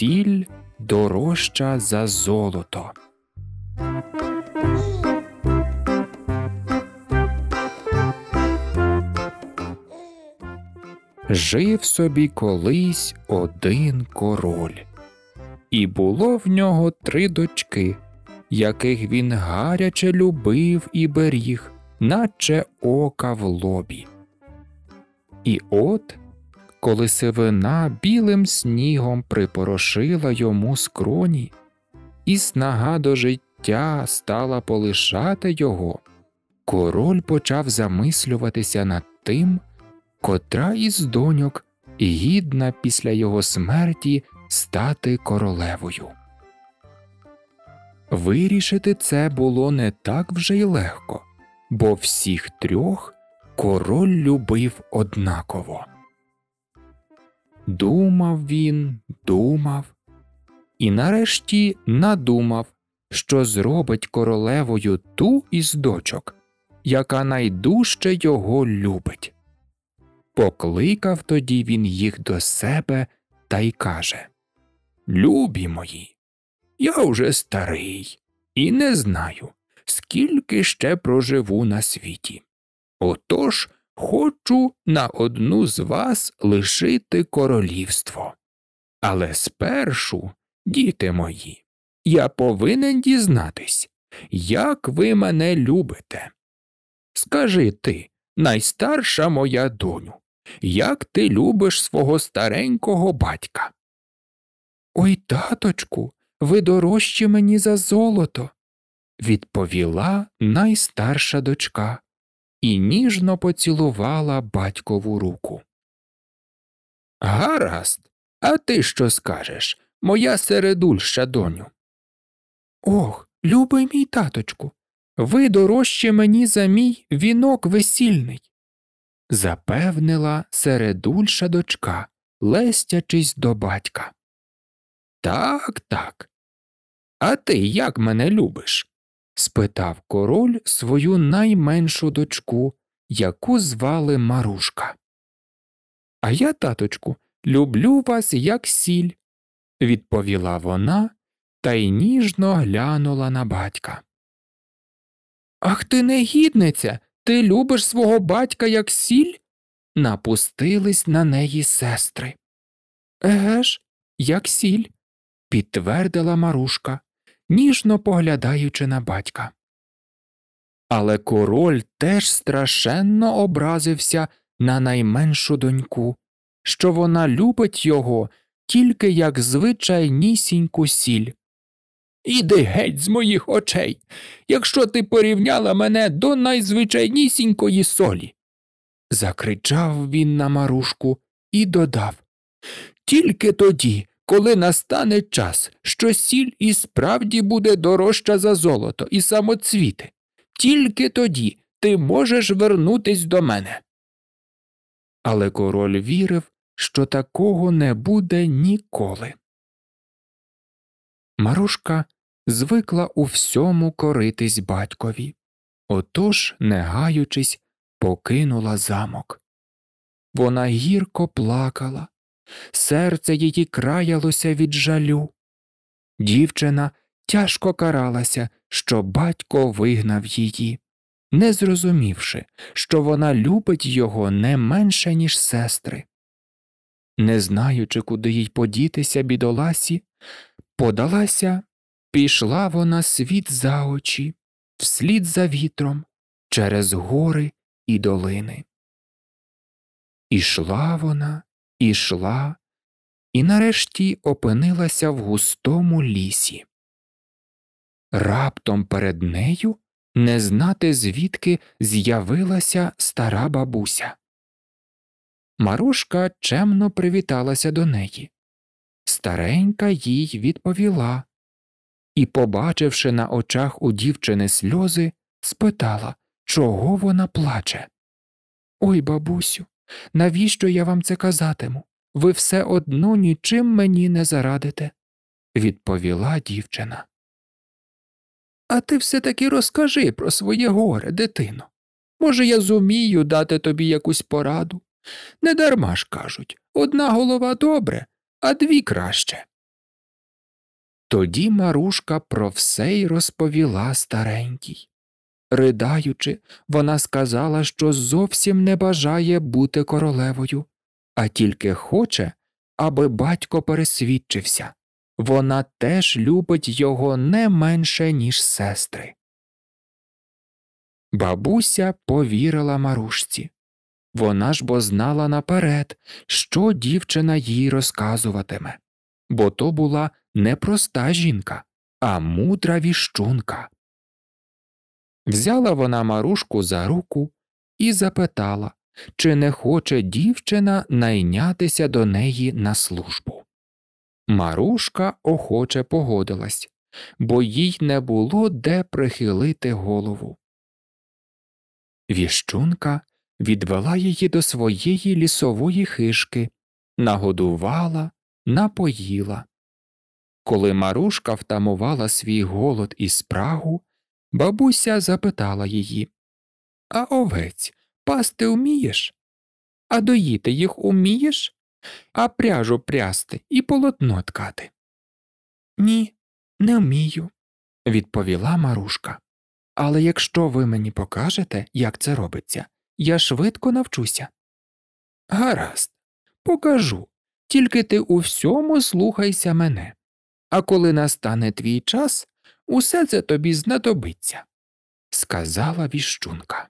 сіль дорожча за золото. Жив собі колись один король, і було в нього три дочки, яких він гаряче любив і беріг, наче ока в лобі. І от коли сивина білим снігом припорошила йому скроні, і снага до життя стала полишати його, король почав замислюватися над тим, котра із доньок гідна після його смерті стати королевою. Вирішити це було не так вже й легко, бо всіх трьох король любив однаково. Думав він, думав і нарешті надумав, що зробить королевою ту із дочок, яка найдужче його любить. Покликав тоді він їх до себе та й каже Любі мої, я вже старий і не знаю, скільки ще проживу на світі. Отож Хочу на одну з вас лишити королівство. Але спершу, діти мої, я повинен дізнатись, як ви мене любите. Скажи ти, найстарша моя доню, як ти любиш свого старенького батька. Ой, таточку, ви дорожчі мені за золото, відповіла найстарша дочка і ніжно поцілувала батькову руку. Гаразд, а ти що скажеш, моя середульша доню? Ох, любий мій таточку, ви дорожче мені за мій вінок весільний. Запевнила середульша дочка, лестячись до батька. Так, так. А ти як мене любиш? спитав король свою найменшу дочку, яку звали Марушка. А я, таточку, люблю вас, як сіль, відповіла вона та й ніжно глянула на батька. Ах ти негідниця, ти любиш свого батька, як сіль? Напустились на неї сестри. Еге ж, як сіль, підтвердила Марушка ніжно поглядаючи на батька. Але король теж страшенно образився на найменшу доньку, що вона любить його тільки як звичайнісіньку сіль. Іди геть з моїх очей, якщо ти порівняла мене до найзвичайнісінької солі. Закричав він на марушку і додав Тільки тоді, коли настане час, що сіль і справді буде дорожча за золото і самоцвіти, тільки тоді ти можеш вернутись до мене. Але король вірив, що такого не буде ніколи. Марушка звикла у всьому коритись батькові, отож, не гаючись, покинула замок. Вона гірко плакала, серце її краялося від жалю. Дівчина тяжко каралася, що батько вигнав її, не зрозумівши, що вона любить його не менше, ніж сестри. Не знаючи, куди їй подітися, бідоласі, подалася, пішла вона світ за очі, вслід за вітром, через гори і долини. Ішла вона, ішла і нарешті опинилася в густому лісі. Раптом перед нею не знати, звідки з'явилася стара бабуся. Марушка чемно привіталася до неї. Старенька їй відповіла і, побачивши на очах у дівчини сльози, спитала, чого вона плаче. Ой, бабусю, Навіщо я вам це казатиму? Ви все одно нічим мені не зарадите, відповіла дівчина. А ти все таки розкажи про своє горе, дитино. Може, я зумію дати тобі якусь пораду? Не дарма ж кажуть одна голова добре, а дві краще. Тоді Марушка про все й розповіла старенькій. Ридаючи, вона сказала, що зовсім не бажає бути королевою, а тільки хоче, аби батько пересвідчився вона теж любить його не менше, ніж сестри. Бабуся повірила марушці. Вона ж бо знала наперед, що дівчина їй розказуватиме, бо то була не проста жінка, а мудра віщунка. Взяла вона Марушку за руку і запитала, чи не хоче дівчина найнятися до неї на службу. Марушка охоче погодилась, бо їй не було де прихилити голову. Віщунка відвела її до своєї лісової хишки, нагодувала, напоїла. Коли Марушка втамувала свій голод і спрагу, Бабуся запитала її А овець пасти вмієш? А доїти їх умієш? А пряжу прясти і полотно ткати? Ні, не вмію, відповіла Марушка. Але якщо ви мені покажете, як це робиться, я швидко навчуся. Гаразд, покажу, тільки ти у всьому слухайся мене. А коли настане твій час, Усе це тобі знадобиться, сказала віщунка.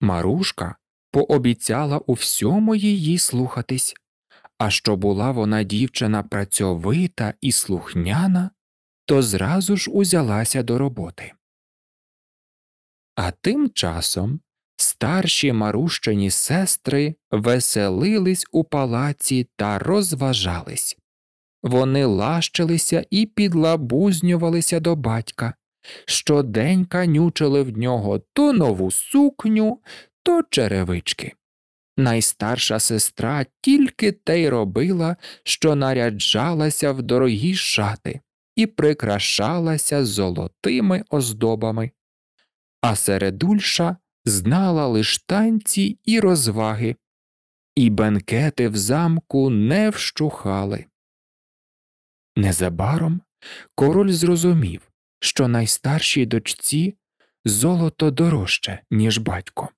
Марушка пообіцяла у всьому її слухатись, а що була вона дівчина працьовита і слухняна, то зразу ж узялася до роботи. А тим часом старші марущині сестри веселились у палаці та розважались. Вони лащилися і підлабузнювалися до батька. Щодень канючили в нього то нову сукню, то черевички. Найстарша сестра тільки те й робила, що наряджалася в дорогі шати і прикрашалася золотими оздобами, а середульша знала лиш танці і розваги, і бенкети в замку не вщухали. Незабаром король зрозумів, що найстаршій дочці золото дорожче, ніж батько,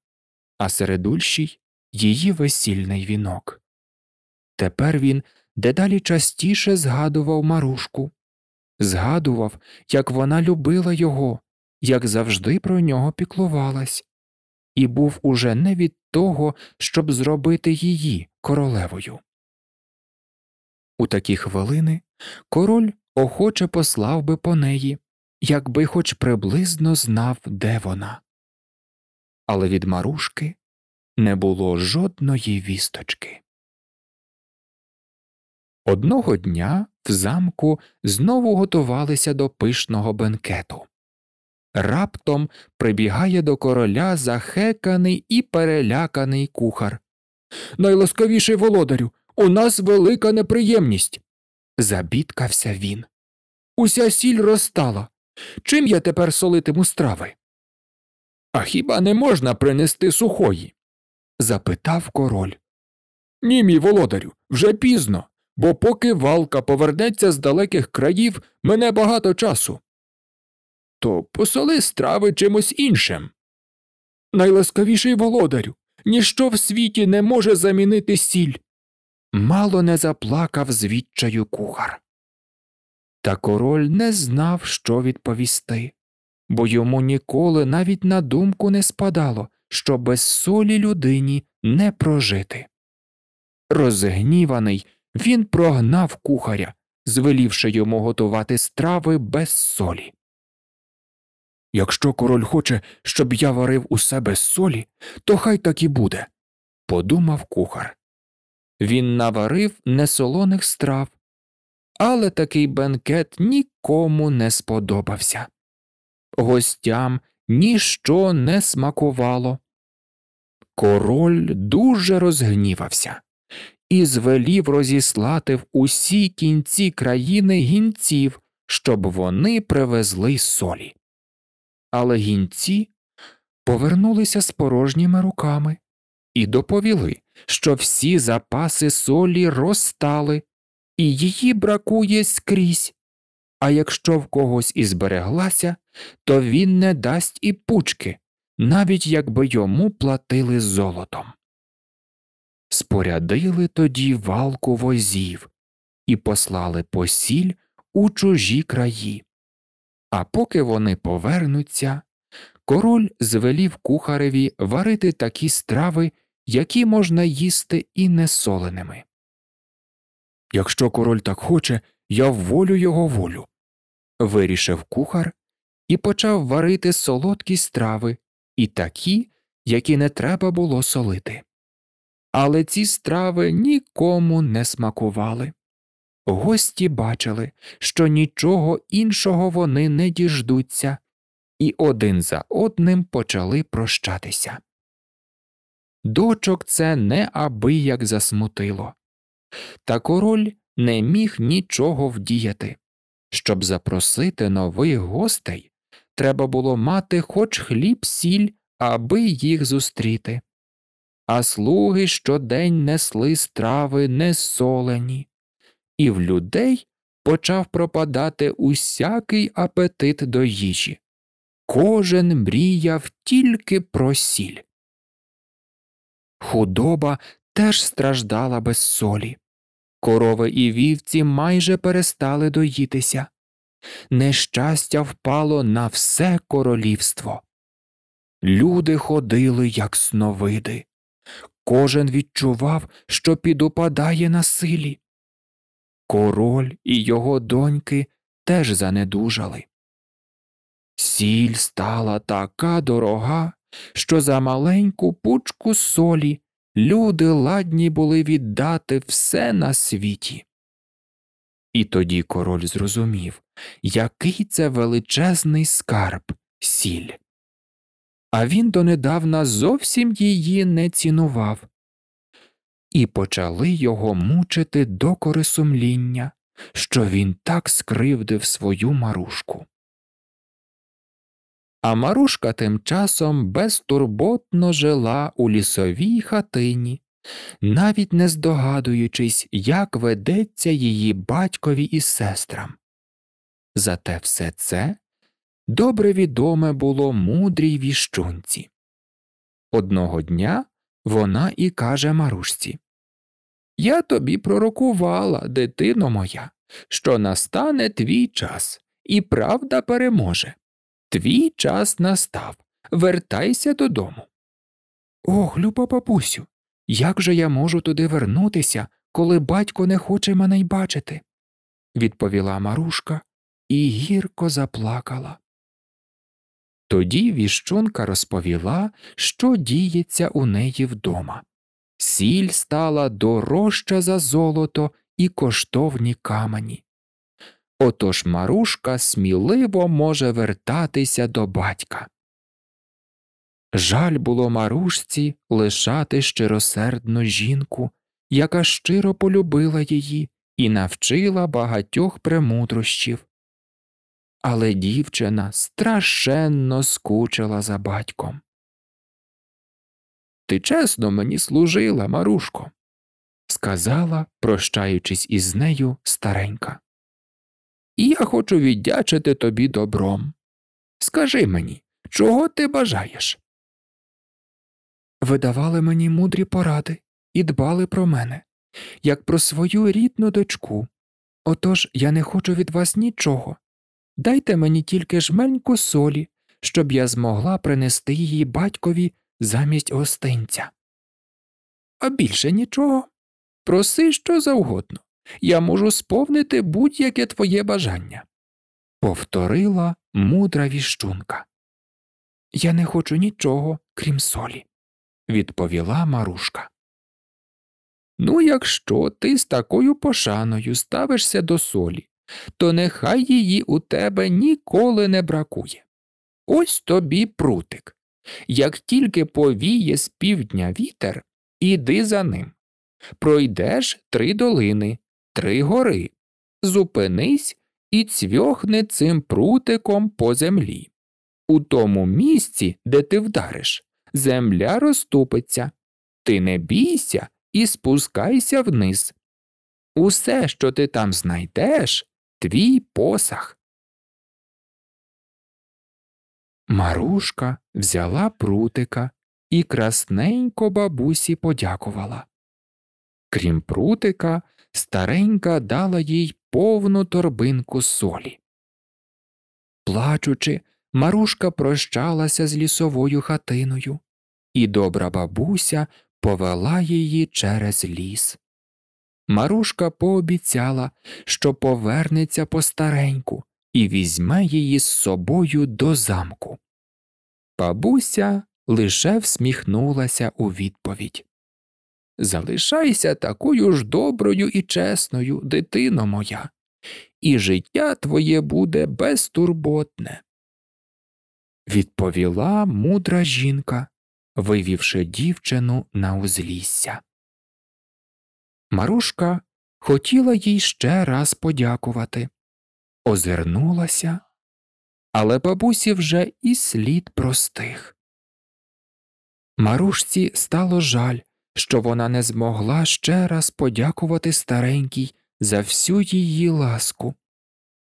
а середульшій її весільний вінок. Тепер він дедалі частіше згадував Марушку, згадував, як вона любила його, як завжди про нього піклувалась, і був уже не від того, щоб зробити її королевою. У такі хвилини король охоче послав би по неї, якби хоч приблизно знав, де вона. Але від марушки не було жодної вісточки. Одного дня в замку знову готувалися до пишного бенкету. Раптом прибігає до короля захеканий і переляканий кухар. Найласкавіший володарю, у нас велика неприємність. Забідкався він. Уся сіль розтала. Чим я тепер солитиму страви? А хіба не можна принести сухої? запитав король. Ні, мій володарю, вже пізно, бо поки валка повернеться з далеких країв, мене багато часу. То посоли страви чимось іншим. Найласкавіший володарю, ніщо в світі не може замінити сіль мало не заплакав звідчаю кухар. Та король не знав, що відповісти, бо йому ніколи навіть на думку не спадало, що без солі людині не прожити. Розгніваний, він прогнав кухаря, звелівши йому готувати страви без солі. Якщо король хоче, щоб я варив у себе солі, то хай так і буде, подумав кухар. Він наварив несолоних страв, але такий бенкет нікому не сподобався. Гостям ніщо не смакувало. Король дуже розгнівався і звелів розіслати в усі кінці країни гінців, щоб вони привезли солі. Але гінці повернулися з порожніми руками і доповіли, що всі запаси солі розстали, і її бракує скрізь. А якщо в когось і збереглася, то він не дасть і пучки, навіть якби йому платили золотом. Спорядили тоді валку возів і послали посіль у чужі краї. А поки вони повернуться, король звелів кухареві варити такі страви, які можна їсти і не соленими. Якщо король так хоче, я вволю його волю, вирішив кухар і почав варити солодкі страви і такі, які не треба було солити. Але ці страви нікому не смакували. Гості бачили, що нічого іншого вони не діждуться, і один за одним почали прощатися. Дочок це неабияк засмутило. Та король не міг нічого вдіяти. Щоб запросити нових гостей, треба було мати хоч хліб сіль, аби їх зустріти. А слуги щодень несли страви несолені, і в людей почав пропадати усякий апетит до їжі. Кожен мріяв тільки про сіль. Худоба теж страждала без солі. Корови і вівці майже перестали доїтися. Нещастя впало на все королівство. Люди ходили, як сновиди. Кожен відчував, що підопадає на силі. Король і його доньки теж занедужали. Сіль стала така дорога, що за маленьку пучку солі люди ладні були віддати все на світі. І тоді король зрозумів, який це величезний скарб, сіль. А він донедавна зовсім її не цінував, і почали його мучити докори сумління, що він так скривдив свою марушку а Марушка тим часом безтурботно жила у лісовій хатині, навіть не здогадуючись, як ведеться її батькові і сестрам. Зате все це добре відоме було мудрій віщунці. Одного дня вона і каже Марушці Я тобі пророкувала, дитино моя, що настане твій час, і правда переможе. Твій час настав. Вертайся додому. Ох, люба бабусю, як же я можу туди вернутися, коли батько не хоче мене й бачити? відповіла Марушка і гірко заплакала. Тоді віщунка розповіла, що діється у неї вдома. Сіль стала дорожча за золото і коштовні камені. Отож Марушка сміливо може вертатися до батька. Жаль було Марушці лишати щиросердну жінку, яка щиро полюбила її і навчила багатьох премудрощів. Але дівчина страшенно скучила за батьком. Ти чесно мені служила, Марушко, сказала, прощаючись із нею старенька і я хочу віддячити тобі добром. Скажи мені, чого ти бажаєш? Видавали мені мудрі поради і дбали про мене, як про свою рідну дочку. Отож я не хочу від вас нічого. Дайте мені тільки жменьку солі, щоб я змогла принести її батькові замість гостинця. А більше нічого. Проси що завгодно. Я можу сповнити будь-яке твоє бажання, повторила мудра віщунка. Я не хочу нічого, крім солі, відповіла Марушка. Ну, якщо ти з такою пошаною ставишся до солі, то нехай її у тебе ніколи не бракує. Ось тобі прутик. Як тільки повіє з півдня вітер, іди за ним. Пройдеш три долини, три гори. Зупинись і цьохни цим прутиком по землі. У тому місці, де ти вдариш, земля розступиться. Ти не бійся і спускайся вниз. Усе, що ти там знайдеш, твій посах. Марушка взяла прутика і красненько бабусі подякувала. Крім прутика, старенька дала їй повну торбинку солі. Плачучи, Марушка прощалася з лісовою хатиною, і добра бабуся повела її через ліс. Марушка пообіцяла, що повернеться по стареньку і візьме її з собою до замку. Бабуся лише всміхнулася у відповідь. Залишайся такою ж доброю і чесною, дитино моя, і життя твоє буде безтурботне. Відповіла мудра жінка, вивівши дівчину на узлісся. Марушка хотіла їй ще раз подякувати. Озирнулася, але бабусі вже і слід простих. Марушці стало жаль що вона не змогла ще раз подякувати старенькій за всю її ласку,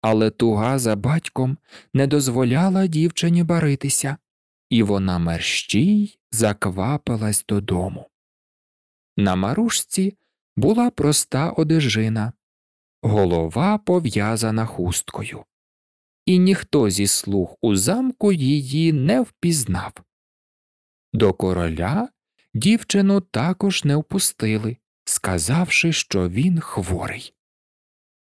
але туга за батьком не дозволяла дівчині баритися, і вона мерщій заквапилась додому. На марушці була проста одежина, голова пов'язана хусткою. І ніхто зі слуг у замку її не впізнав. До короля дівчину також не впустили, сказавши, що він хворий.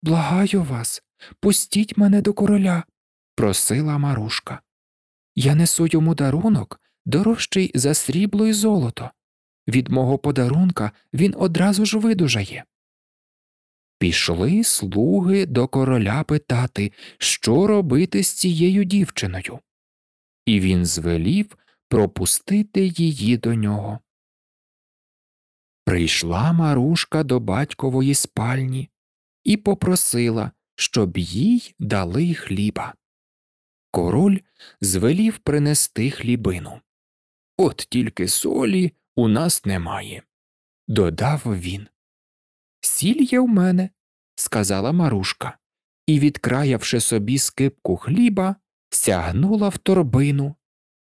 Благаю вас, пустіть мене до короля, просила Марушка. Я несу йому дарунок, дорожчий за срібло і золото. Від мого подарунка він одразу ж видужає. Пішли слуги до короля питати, що робити з цією дівчиною, і він звелів пропустити її до нього. Прийшла Марушка до батькової спальні і попросила, щоб їй дали хліба. Король звелів принести хлібину. От тільки солі у нас немає, додав він. Сіль є в мене, сказала Марушка, і, відкраявши собі скипку хліба, сягнула в торбину,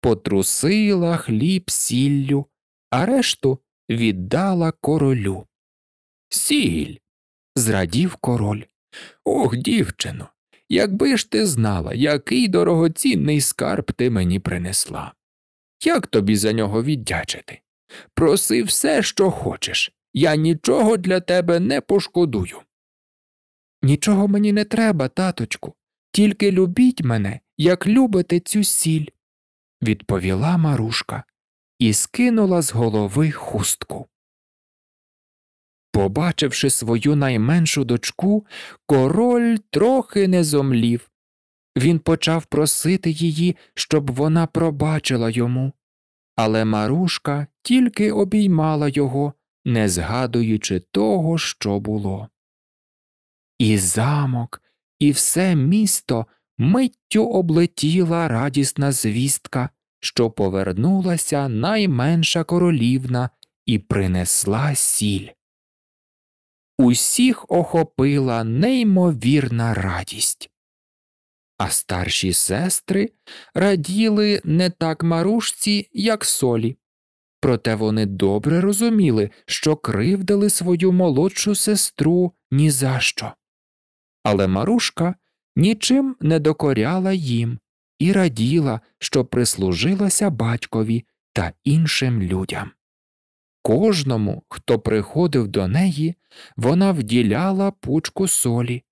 потрусила хліб сіллю, а решту віддала королю. Сіль. зрадів король. Ох, дівчино, якби ж ти знала, який дорогоцінний скарб ти мені принесла. Як тобі за нього віддячити? Проси все, що хочеш. Я нічого для тебе не пошкодую. Нічого мені не треба, таточку, тільки любіть мене, як любите цю сіль, відповіла Марушка і скинула з голови хустку. Побачивши свою найменшу дочку, король трохи не зомлів. Він почав просити її, щоб вона пробачила йому, але Марушка тільки обіймала його, не згадуючи того, що було. І замок, і все місто миттю облетіла радісна звістка, що повернулася найменша королівна і принесла сіль. Усіх охопила неймовірна радість, а старші сестри раділи не так марушці, як солі, проте вони добре розуміли, що кривдили свою молодшу сестру ні за що. Але Марушка нічим не докоряла їм, і раділа, що прислужилася батькові та іншим людям. Кожному, хто приходив до неї, вона вділяла пучку солі.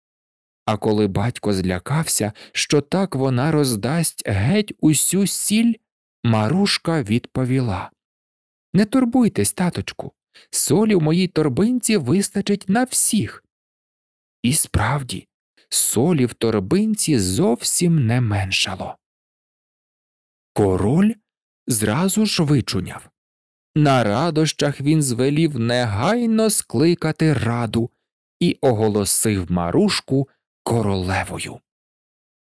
А коли батько злякався, що так вона роздасть геть усю сіль, Марушка відповіла Не турбуйтесь, таточку, солі в моїй торбинці вистачить на всіх. І справді, солі в торбинці зовсім не меншало. Король зразу ж вичуняв. На радощах він звелів негайно скликати раду і оголосив марушку королевою.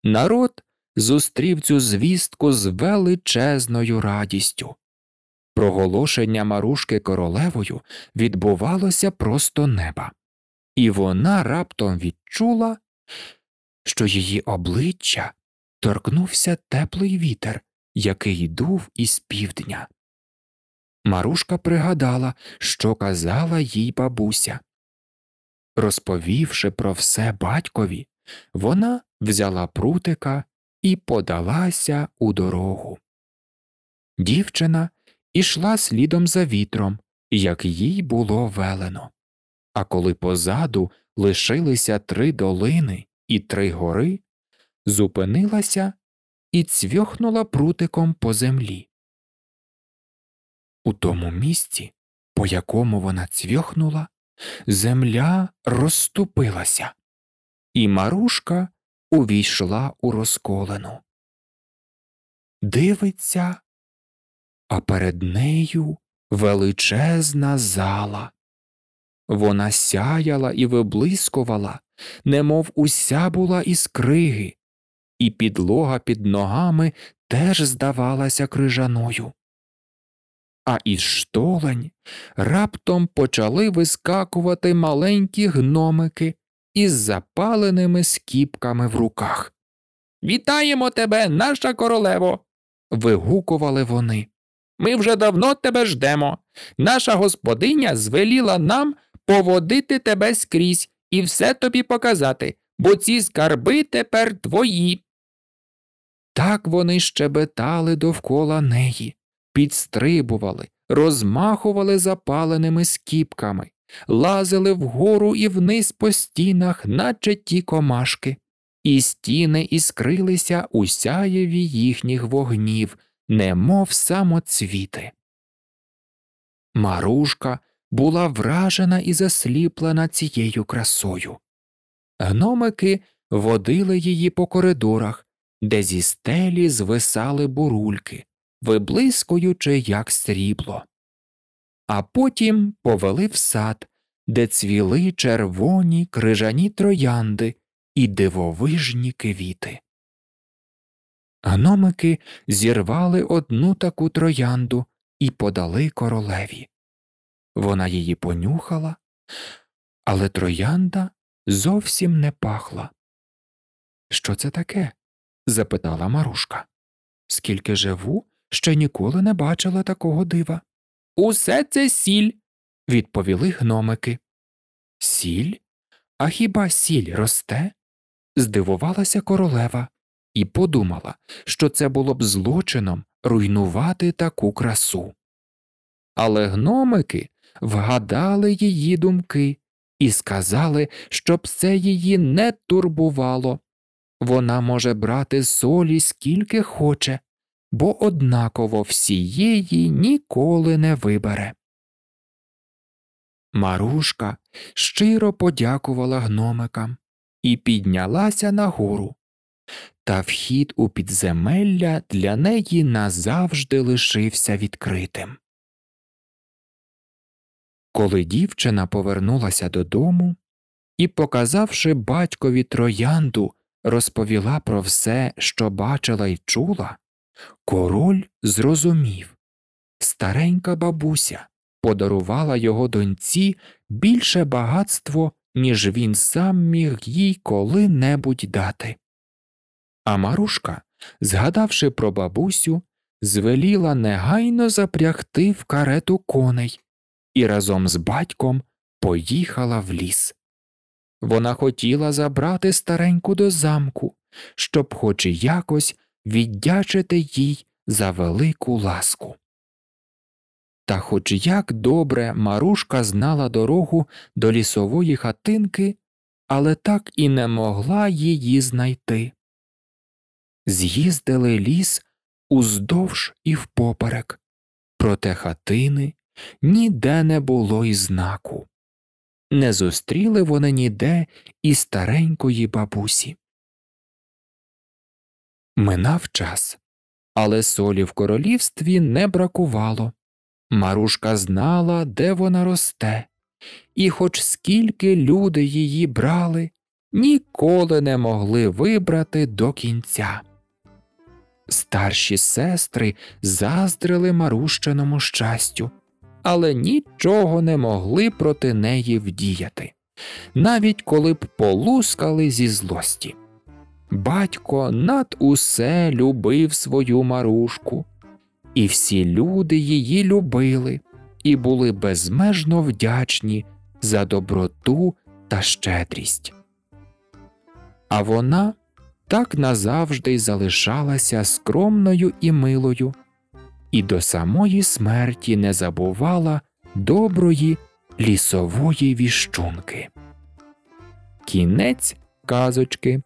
Народ зустрів цю звістку з величезною радістю. Проголошення марушки королевою відбувалося просто неба, і вона раптом відчула, що її обличчя торкнувся теплий вітер, який дув із півдня. Марушка пригадала, що казала їй бабуся. Розповівши про все батькові, вона взяла прутика і подалася у дорогу. Дівчина ішла слідом за вітром, як їй було велено. А коли позаду лишилися три долини і три гори, зупинилася і цвьохнула прутиком по землі. У тому місці, по якому вона цвьохнула, земля розступилася, і марушка увійшла у розколену. Дивиться, а перед нею величезна зала. Вона сяяла і виблискувала, немов уся була із криги, і підлога під ногами теж здавалася крижаною. А із штолень раптом почали вискакувати маленькі гномики із запаленими скіпками в руках. Вітаємо тебе, наша королево. вигукували вони. Ми вже давно тебе ждемо. Наша господиня звеліла нам поводити тебе скрізь і все тобі показати, бо ці скарби тепер твої. Так вони щебетали довкола неї, підстрибували, розмахували запаленими скіпками, лазили вгору і вниз по стінах, наче ті комашки, і стіни іскрилися у сяєві їхніх вогнів, немов самоцвіти. Марушка була вражена і засліплена цією красою. Гномики водили її по коридорах, де зі стелі звисали бурульки, виблискуючи як срібло. А потім повели в сад, де цвіли червоні крижані троянди і дивовижні квіти. Гномики зірвали одну таку троянду і подали королеві. Вона її понюхала, але троянда зовсім не пахла. Що це таке? запитала Марушка. Скільки живу, ще ніколи не бачила такого дива. Усе це сіль, відповіли гномики. Сіль? А хіба сіль росте? Здивувалася королева і подумала, що це було б злочином руйнувати таку красу. Але гномики вгадали її думки і сказали, щоб це її не турбувало. Вона може брати солі скільки хоче, бо однаково всієї ніколи не вибере. Марушка щиро подякувала гномикам і піднялася нагору. Та вхід у підземелля для неї назавжди лишився відкритим коли дівчина повернулася додому і, показавши батькові троянду, розповіла про все, що бачила і чула, король зрозумів старенька бабуся подарувала його доньці більше багатство, ніж він сам міг їй коли-небудь дати. А Марушка, згадавши про бабусю, звеліла негайно запрягти в карету коней, і разом з батьком поїхала в ліс. Вона хотіла забрати стареньку до замку, щоб хоч якось віддячити їй за велику ласку. Та хоч як добре Марушка знала дорогу до лісової хатинки, але так і не могла її знайти. З'їздили ліс уздовж і впоперек, проте хатини ніде не було й знаку. Не зустріли вони ніде і старенької бабусі. Минав час, але солі в королівстві не бракувало. Марушка знала, де вона росте, і хоч скільки люди її брали, ніколи не могли вибрати до кінця. Старші сестри заздрили Марущеному щастю але нічого не могли проти неї вдіяти, навіть коли б полускали зі злості. Батько над усе любив свою марушку, і всі люди її любили і були безмежно вдячні за доброту та щедрість. А вона так назавжди й залишалася скромною і милою і до самої смерті не забувала доброї лісової віщунки. Кінець казочки.